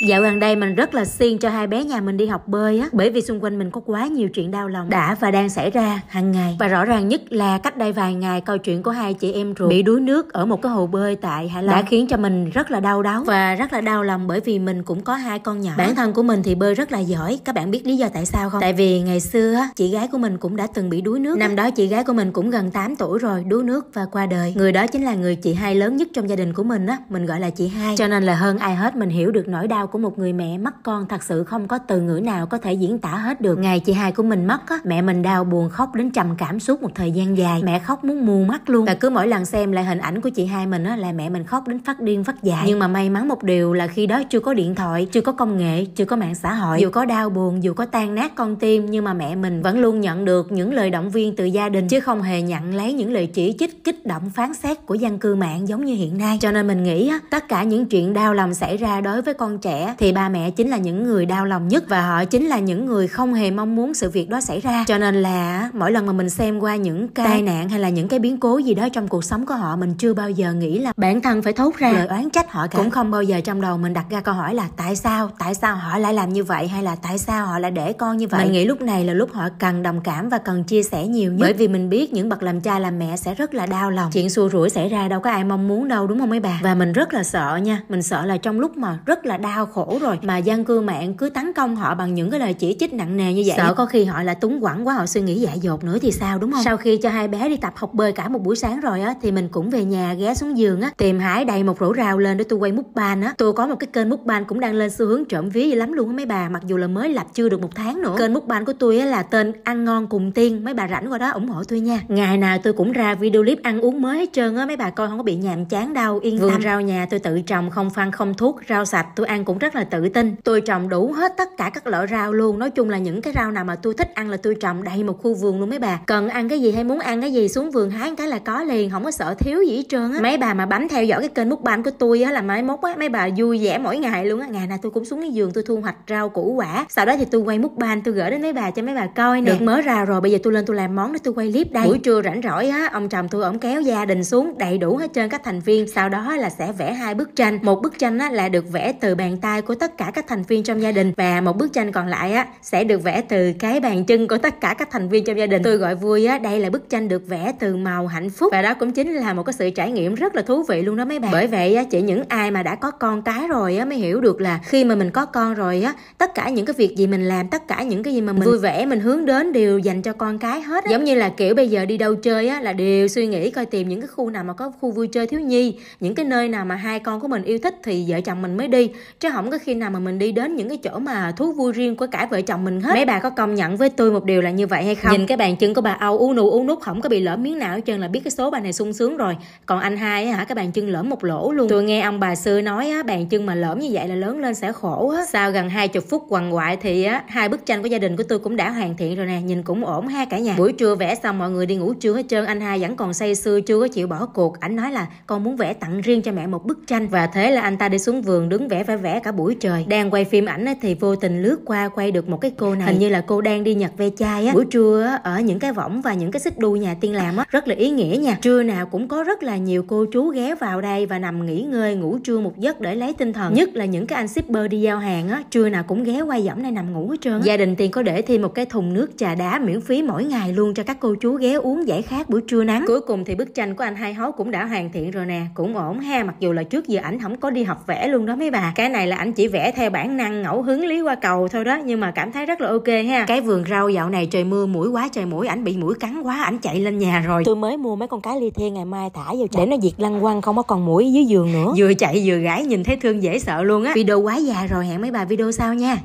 Dạo gần đây mình rất là siêng cho hai bé nhà mình đi học bơi á Bởi vì xung quanh mình có quá nhiều chuyện đau lòng đã và đang xảy ra hàng ngày Và rõ ràng nhất là cách đây vài ngày câu chuyện của hai chị em ruột bị đuối nước ở một cái hồ bơi tại Hạ Long Đã khiến cho mình rất là đau đớn và rất là đau lòng bởi vì mình cũng có hai con nhỏ Bản thân của mình thì bơi rất là giỏi Các bạn biết lý do tại sao không? Tại vì ngày xưa á, chị gái của mình cũng đã từng bị đuối nước Năm đó chị gái của mình cũng gần 8 tuổi rồi đuối nước và qua đời Người đó chính là người chị hai lớn nhất trong gia đình của mình á Mình gọi là chị hai Cho nên là hơn ai hết mình hiểu được nỗi đau của một người mẹ mất con thật sự không có từ ngữ nào có thể diễn tả hết được ngày chị hai của mình mất á mẹ mình đau buồn khóc đến trầm cảm suốt một thời gian dài mẹ khóc muốn mù mắt luôn và cứ mỗi lần xem lại hình ảnh của chị hai mình á là mẹ mình khóc đến phát điên phát dại nhưng mà may mắn một điều là khi đó chưa có điện thoại chưa có công nghệ chưa có mạng xã hội dù có đau buồn dù có tan nát con tim nhưng mà mẹ mình vẫn luôn nhận được những lời động viên từ gia đình chứ không hề nhận lấy những lời chỉ trích kích động phán xét của dân cư mạng giống như hiện nay cho nên mình nghĩ á tất cả những chuyện đau lòng xảy ra đối với con trẻ thì ba mẹ chính là những người đau lòng nhất và họ chính là những người không hề mong muốn sự việc đó xảy ra cho nên là mỗi lần mà mình xem qua những cái tai nạn hay là những cái biến cố gì đó trong cuộc sống của họ mình chưa bao giờ nghĩ là bản thân phải thốt ra lời oán trách họ cả cũng không bao giờ trong đầu mình đặt ra câu hỏi là tại sao tại sao họ lại làm như vậy hay là tại sao họ lại để con như vậy mình nghĩ lúc này là lúc họ cần đồng cảm và cần chia sẻ nhiều nhất bởi vì mình biết những bậc làm cha làm mẹ sẽ rất là đau lòng chuyện xua rủi xảy ra đâu có ai mong muốn đâu đúng không mấy bà và mình rất là sợ nha mình sợ là trong lúc mà rất là đau khổ rồi mà gian cư mạng cứ tấn công họ bằng những cái lời chỉ trích nặng nề như vậy sợ có khi họ là túng quẳng quá họ suy nghĩ dại dột nữa thì sao đúng không sau khi cho hai bé đi tập học bơi cả một buổi sáng rồi á thì mình cũng về nhà ghé xuống giường á tìm hải đầy một rổ rau lên để tôi quay múc ban á tôi có một cái kênh múc ban cũng đang lên xu hướng trộm ví gì lắm luôn á mấy bà mặc dù là mới lập chưa được một tháng nữa kênh múc ban của tôi á là tên ăn ngon cùng tiên mấy bà rảnh qua đó ủng hộ tôi nha ngày nào tôi cũng ra video clip ăn uống mới hết trơn á mấy bà coi không có bị nhàm chán đâu yên Vườn tâm rau nhà tôi tự trồng không phân không thuốc rau sạch tôi ăn cũng cũng rất là tự tin tôi trồng đủ hết tất cả các loại rau luôn nói chung là những cái rau nào mà tôi thích ăn là tôi trồng đầy một khu vườn luôn mấy bà cần ăn cái gì hay muốn ăn cái gì xuống vườn hái cái là có liền không có sợ thiếu gì hết trơn á mấy bà mà bấm theo dõi cái kênh múc banh của tôi á là mấy mốt á mấy bà vui vẻ mỗi ngày luôn á ngày nào tôi cũng xuống cái vườn tôi thu hoạch rau củ quả sau đó thì tôi quay múc banh tôi gửi đến mấy bà cho mấy bà coi nè được mở rau rồi bây giờ tôi lên tôi làm món để tôi quay clip đây buổi trưa rảnh rỗi á ông chồng tôi ổng kéo gia đình xuống đầy đủ hết trơn các thành viên sau đó là sẽ vẽ hai bức tranh một bức tranh á là được vẽ từ bàn tay tay của tất cả các thành viên trong gia đình và một bức tranh còn lại á sẽ được vẽ từ cái bàn chân của tất cả các thành viên trong gia đình tôi gọi vui á đây là bức tranh được vẽ từ màu hạnh phúc và đó cũng chính là một cái sự trải nghiệm rất là thú vị luôn đó mấy bạn bởi vậy á chỉ những ai mà đã có con cái rồi á mới hiểu được là khi mà mình có con rồi á tất cả những cái việc gì mình làm tất cả những cái gì mà mình vui vẻ mình hướng đến đều dành cho con cái hết á. giống như là kiểu bây giờ đi đâu chơi á là đều suy nghĩ coi tìm những cái khu nào mà có khu vui chơi thiếu nhi những cái nơi nào mà hai con của mình yêu thích thì vợ chồng mình mới đi chứ không có khi nào mà mình đi đến những cái chỗ mà thú vui riêng của cả vợ chồng mình hết mấy bà có công nhận với tôi một điều là như vậy hay không nhìn cái bàn chân của bà âu u nụ u nút không có bị lỡ miếng nào hết trơn là biết cái số bà này sung sướng rồi còn anh hai á hả cái bàn chân lỡ một lỗ luôn tôi nghe ông bà xưa nói á bàn chân mà lỡm như vậy là lớn lên sẽ khổ á sau gần hai chục phút quằn quại thì á hai bức tranh của gia đình của tôi cũng đã hoàn thiện rồi nè nhìn cũng ổn ha cả nhà buổi trưa vẽ xong mọi người đi ngủ trưa hết trơn anh hai vẫn còn say sưa chưa có chịu bỏ cuộc ảnh nói là con muốn vẽ tặng riêng cho mẹ một bức tranh và thế là anh ta đi xuống vườn đứng vẽ vẽ vẽ cả cả buổi trời đang quay phim ảnh thì vô tình lướt qua quay được một cái cô này hình như là cô đang đi nhặt ve chai á buổi trưa ở những cái võng và những cái xích đu nhà tiên làm á rất là ý nghĩa nha trưa nào cũng có rất là nhiều cô chú ghé vào đây và nằm nghỉ ngơi ngủ trưa một giấc để lấy tinh thần nhất là những cái anh shipper đi giao hàng á trưa nào cũng ghé quay dẫm này nằm ngủ hết trơn gia đình tiền có để thêm một cái thùng nước trà đá miễn phí mỗi ngày luôn cho các cô chú ghé uống giải khát buổi trưa nắng cuối cùng thì bức tranh của anh hai hó cũng đã hoàn thiện rồi nè cũng ổn ha mặc dù là trước giờ ảnh không có đi học vẽ luôn đó mấy bà cái này là anh chỉ vẽ theo bản năng ngẫu hứng lý qua cầu thôi đó nhưng mà cảm thấy rất là ok ha cái vườn rau dạo này trời mưa mũi quá trời mũi ảnh bị mũi cắn quá ảnh chạy lên nhà rồi tôi mới mua mấy con cá ly thiên ngày mai thả vào để nó diệt lăng quăng không có còn mũi dưới giường nữa vừa chạy vừa gãi nhìn thấy thương dễ sợ luôn á video quá già rồi hẹn mấy bà video sau nha